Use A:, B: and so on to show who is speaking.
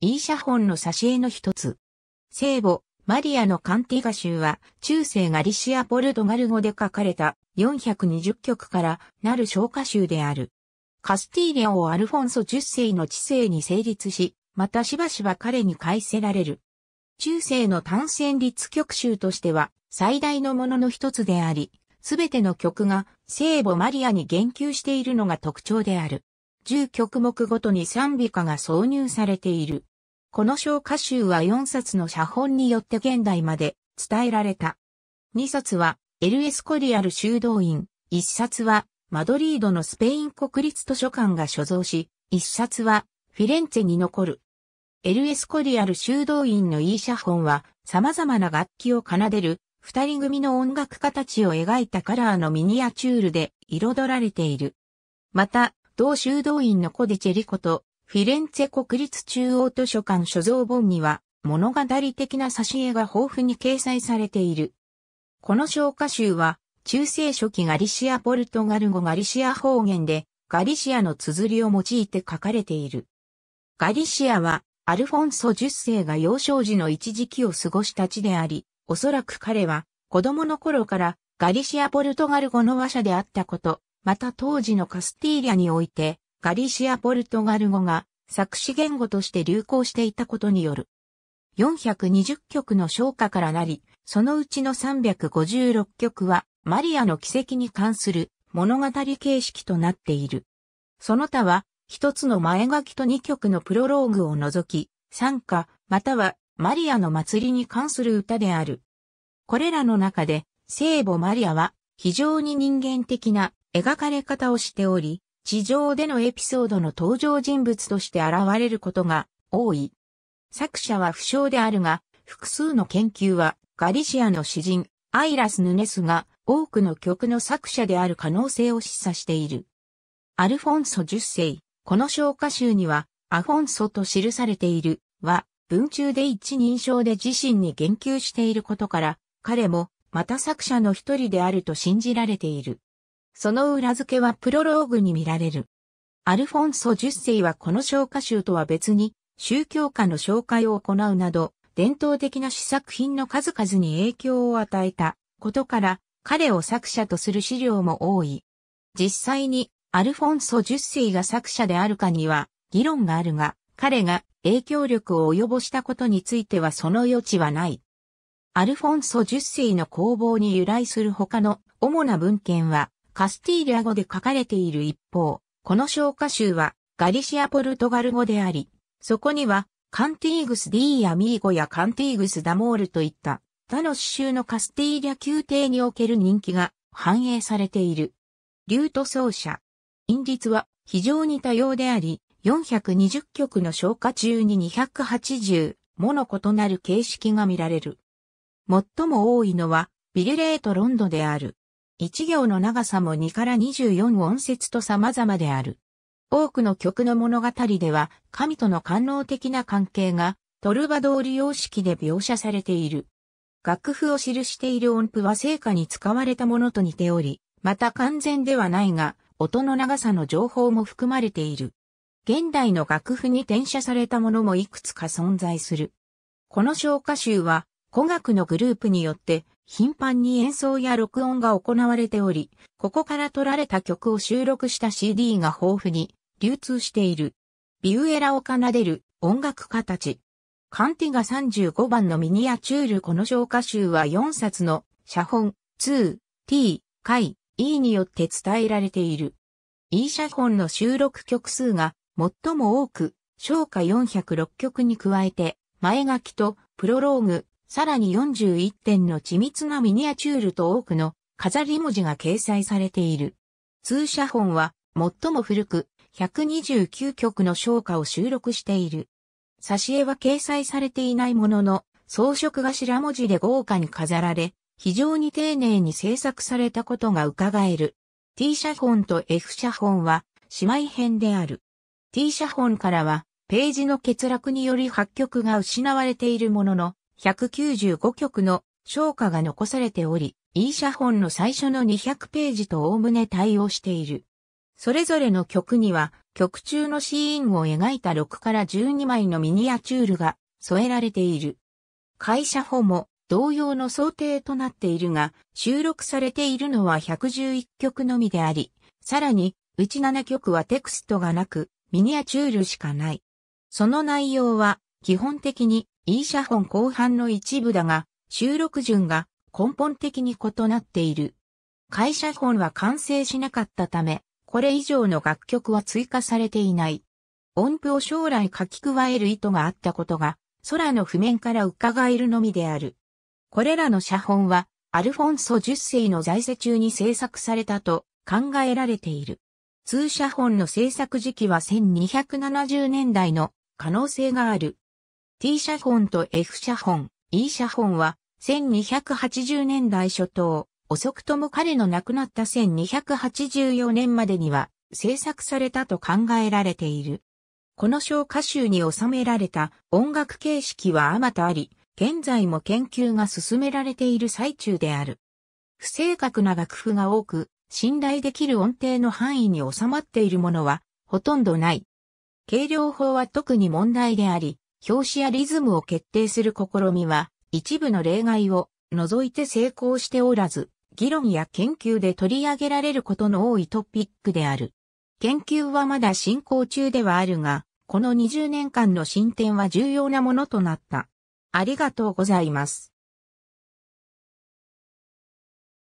A: イーシャ本の挿絵の一つ。聖母、マリアのカンティガ集は、中世ガリシア・ポルトガル語で書かれた420曲からなる小歌集である。カスティーリアをアルフォンソ10世の知性に成立し、またしばしば彼に返せられる。中世の単旋律曲集としては、最大のものの一つであり、すべての曲が聖母マリアに言及しているのが特徴である。10曲目ごとに賛美歌が挿入されている。この小歌集は4冊の写本によって現代まで伝えられた。2冊はエルエスコリアル修道院、1冊はマドリードのスペイン国立図書館が所蔵し、1冊はフィレンツェに残る。エルエスコリアル修道院の E 写本は様々な楽器を奏でる二人組の音楽家たちを描いたカラーのミニアチュールで彩られている。また、同修道院のコディチェリコと、フィレンツェ国立中央図書館所蔵本には、物語的な挿絵が豊富に掲載されている。この昇華集は、中世初期ガリシア・ポルトガル語ガリシア方言で、ガリシアの綴りを用いて書かれている。ガリシアは、アルフォンソ10世が幼少時の一時期を過ごした地であり、おそらく彼は、子供の頃からガリシア・ポルトガル語の話者であったこと、また当時のカスティーリャにおいて、ガリシア・ポルトガル語が作詞言語として流行していたことによる。420曲の唱歌からなり、そのうちの356曲は、マリアの奇跡に関する物語形式となっている。その他は、一つの前書きと二曲のプロローグを除き、参加、または、マリアの祭りに関する歌である。これらの中で、聖母マリアは、非常に人間的な描かれ方をしており、地上でのエピソードの登場人物として現れることが多い。作者は不詳であるが、複数の研究はガリシアの詩人、アイラス・ヌネスが多くの曲の作者である可能性を示唆している。アルフォンソ10世、この昇華集には、アフォンソと記されているは、文中で一人称で自身に言及していることから、彼もまた作者の一人であると信じられている。その裏付けはプロローグに見られる。アルフォンソ10世はこの消化集とは別に、宗教家の紹介を行うなど、伝統的な試作品の数々に影響を与えたことから、彼を作者とする資料も多い。実際に、アルフォンソ10世が作者であるかには、議論があるが、彼が影響力を及ぼしたことについてはその余地はない。アルフォンソ10世の工房に由来する他の主な文献は、カスティーリャ語で書かれている一方、この昇華集はガリシアポルトガル語であり、そこにはカンティーグス・ディアミーゴやカンティーグス・ダモールといった他の詩集のカスティーリャ宮廷における人気が反映されている。リュート奏者。韻律は非常に多様であり、420曲の消化中に280もの異なる形式が見られる。最も多いのはビルレートロンドである。一行の長さも2から24音節と様々である。多くの曲の物語では、神との官能的な関係が、トルバドール様式で描写されている。楽譜を記している音符は聖歌に使われたものと似ており、また完全ではないが、音の長さの情報も含まれている。現代の楽譜に転写されたものもいくつか存在する。この消化集は、古楽のグループによって頻繁に演奏や録音が行われており、ここから取られた曲を収録した CD が豊富に流通している。ビューエラを奏でる音楽家たち。カンティガ35番のミニアチュールこの消化集は4冊の写本2、t、回、e によって伝えられている。e 写本の収録曲数が最も多く、消化406曲に加えて、前書きとプロローグ、さらに41点の緻密なミニアチュールと多くの飾り文字が掲載されている。通写本は最も古く129曲の唱歌を収録している。挿絵は掲載されていないものの装飾頭文字で豪華に飾られ、非常に丁寧に制作されたことが伺える。T 写本と F 写本は姉妹編である。T 写本からはページの欠落により発曲が失われているものの、195曲の昇華が残されており、E 写本の最初の200ページと概ね対応している。それぞれの曲には、曲中のシーンを描いた6から12枚のミニアチュールが添えられている。会社法も同様の想定となっているが、収録されているのは111曲のみであり、さらに、うち7曲はテクストがなく、ミニアチュールしかない。その内容は、基本的に E 写本後半の一部だが、収録順が根本的に異なっている。会社本は完成しなかったため、これ以上の楽曲は追加されていない。音符を将来書き加える意図があったことが、空の譜面から伺えるのみである。これらの写本は、アルフォンソ10世の在世中に制作されたと考えられている。通写本の制作時期は1270年代の可能性がある。T 写本と F 写本、E 写本は、1280年代初頭、遅くとも彼の亡くなった1284年までには制作されたと考えられている。この小歌集に収められた音楽形式はあまたあり、現在も研究が進められている最中である。不正確な楽譜が多く、信頼できる音程の範囲に収まっているものはほとんどない。計量法は特に問題であり、表紙やリズムを決定する試みは、一部の例外を除いて成功しておらず、議論や研究で取り上げられることの多いトピックである。研究はまだ進行中ではあるが、この20年間の進展は重要なものとなった。ありがとうございます。